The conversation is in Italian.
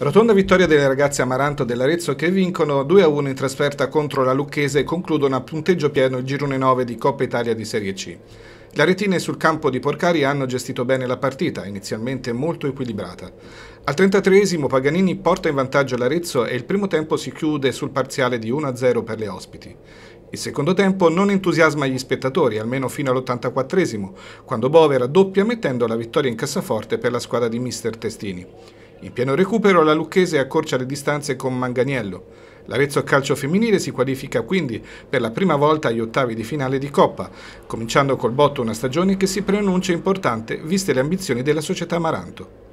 Rotonda vittoria delle ragazze Amaranto dell'Arezzo che vincono 2-1 in trasferta contro la Lucchese e concludono a punteggio pieno il girone 9 di Coppa Italia di Serie C. Le aretine sul campo di Porcari hanno gestito bene la partita, inizialmente molto equilibrata. Al 33esimo Paganini porta in vantaggio l'Arezzo e il primo tempo si chiude sul parziale di 1-0 per le ospiti. Il secondo tempo non entusiasma gli spettatori, almeno fino all'84esimo, quando Bove raddoppia mettendo la vittoria in cassaforte per la squadra di Mister Testini. In pieno recupero la Lucchese accorcia le distanze con Manganiello. L'Arezzo Calcio Femminile si qualifica quindi per la prima volta agli ottavi di finale di Coppa, cominciando col botto una stagione che si preannuncia importante viste le ambizioni della società Amaranto.